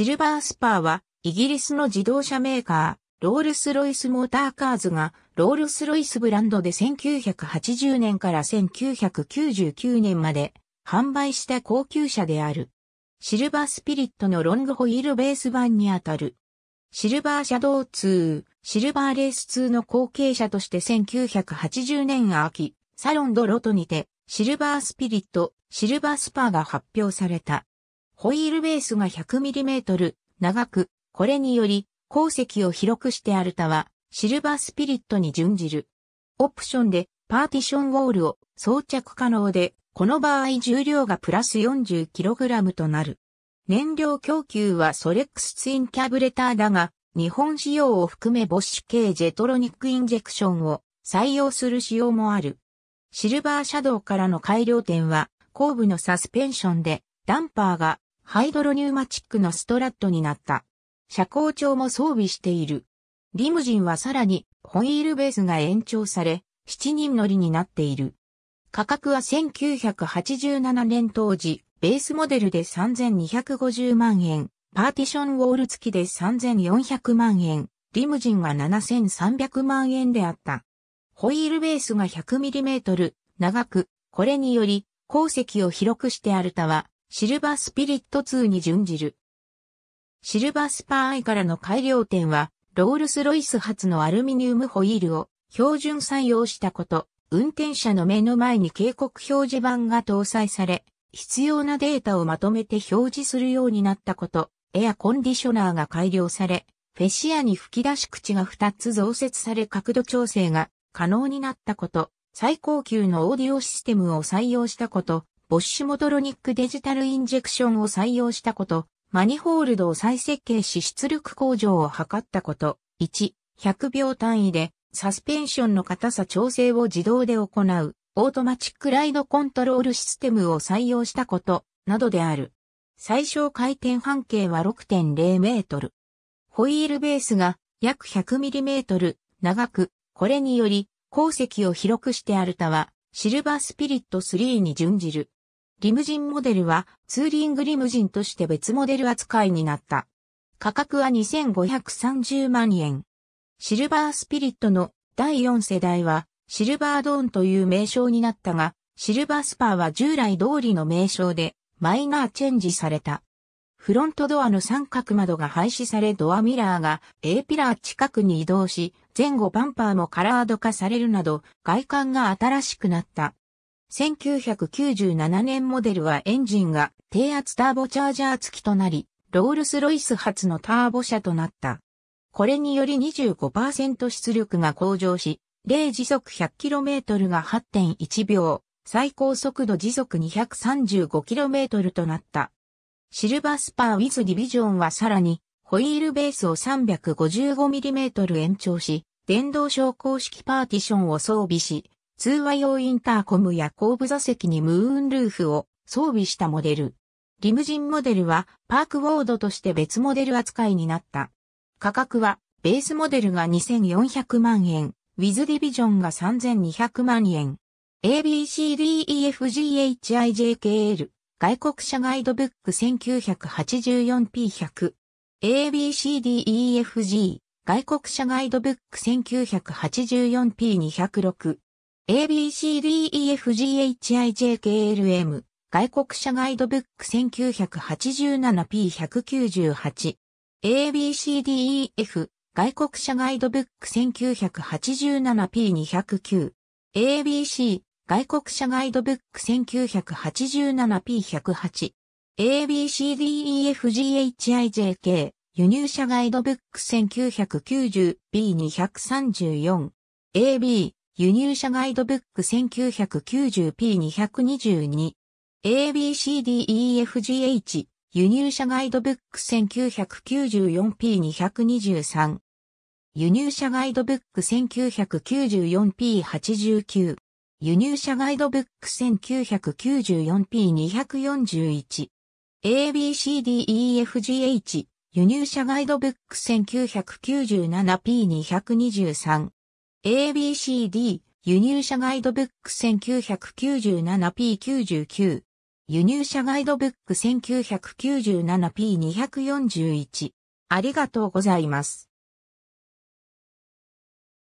シルバースパーは、イギリスの自動車メーカー、ロールス・ロイス・モーターカーズが、ロールス・ロイスブランドで1980年から1999年まで、販売した高級車である。シルバースピリットのロングホイールベース版にあたる。シルバーシャドウ2、シルバーレース2の後継者として1980年秋、サロンドロトにて、シルバースピリット、シルバースパーが発表された。ホイールベースが 100mm 長く、これにより、鉱石を広くしてアルタは、シルバースピリットに準じる。オプションで、パーティションウォールを装着可能で、この場合重量がプラス 40kg となる。燃料供給はソレックスツインキャブレターだが、日本仕様を含めボッシュ系ジェトロニックインジェクションを採用する仕様もある。シルバーシャドウからの改良点は、後部のサスペンションで、ダンパーがハイドロニューマチックのストラットになった。車高調も装備している。リムジンはさらにホイールベースが延長され、7人乗りになっている。価格は1987年当時、ベースモデルで3250万円、パーティションウォール付きで3400万円、リムジンは7300万円であった。ホイールベースが 100mm 長く、これにより、鉱石を広くしてあるたはシルバースピリット2に準じる。シルバースパーイからの改良点は、ロールスロイス発のアルミニウムホイールを標準採用したこと、運転者の目の前に警告表示板が搭載され、必要なデータをまとめて表示するようになったこと、エアコンディショナーが改良され、フェシアに吹き出し口が2つ増設され角度調整が可能になったこと、最高級のオーディオシステムを採用したこと、ボッシュモトロニックデジタルインジェクションを採用したこと、マニホールドを再設計し出力向上を図ったこと、1、100秒単位でサスペンションの硬さ調整を自動で行う、オートマチックライドコントロールシステムを採用したこと、などである。最小回転半径は6.0メートル。ホイールベースが約100ミリメートル長く、これにより、鉱石を広くしてアルタは、シルバースピリット3に準じる。リムジンモデルはツーリングリムジンとして別モデル扱いになった。価格は2530万円。シルバースピリットの第4世代はシルバードーンという名称になったが、シルバースパーは従来通りの名称でマイナーチェンジされた。フロントドアの三角窓が廃止されドアミラーが A ピラー近くに移動し、前後バンパーもカラード化されるなど外観が新しくなった。1997年モデルはエンジンが低圧ターボチャージャー付きとなり、ロールスロイス発のターボ車となった。これにより25%出力が向上し、0時速 100km が8.1秒、最高速度時速 235km となった。シルバースパーウィズディビジョンはさらに、ホイールベースを 355mm 延長し、電動昇降式パーティションを装備し、通話用インターコムや後部座席にムーンルーフを装備したモデル。リムジンモデルはパークウォードとして別モデル扱いになった。価格はベースモデルが2400万円、ウィズディビジョンが3200万円。ABCDEFGHIJKL 外国車ガイドブック 1984p100 ABCDEFG 外国車ガイドブック 1984p206 ABCDEFGHIJKLM 外国者ガイドブック 1987p198 ABCDEF 外国者ガイドブック 1987p209 ABC 外国者ガイドブック 1987p108 ABCDEFGHIJK 輸入者ガイドブック 1990p234 AB 輸入車ガイドブック 1990p222。ABCDEFGH 輸入車ガイドブック 1994p223 輸入車ガイドブック 1994p89 輸入車ガイドブック 1994p241 ABCDEFGH 輸入車ガイドブック 1997p223 ABCD 輸入者ガイドブック 1997p99 輸入者ガイドブック 1997p241 ありがとうございます。